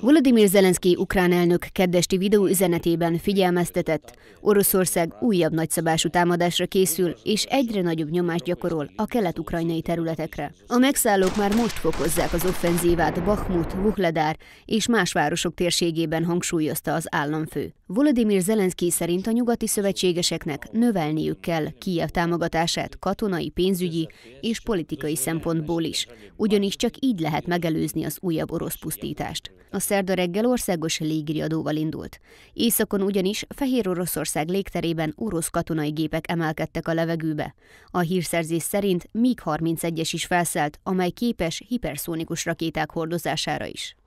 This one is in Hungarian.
Volodymyr Zelenszky ukrán elnök keddesti üzenetében figyelmeztetett, Oroszország újabb nagyszabású támadásra készül, és egyre nagyobb nyomást gyakorol a kelet-ukrajnai területekre. A megszállók már most fokozzák az offenzívát Bakhmut, Vuhledár és más városok térségében hangsúlyozta az államfő. Volodymyr Zelenszky szerint a nyugati szövetségeseknek növelniük kell Kijev támogatását katonai, pénzügyi és politikai szempontból is, ugyanis csak így lehet megelőzni az újabb orosz pusztítást nyitást. A szerda reggel országos légiriadóval indult. Északon ugyanis Fehér Oroszország légterében orosz katonai gépek emelkedtek a levegőbe. A hírszerzés szerint MiG-31-es is felszállt, amely képes hiperszónikus rakéták hordozására is.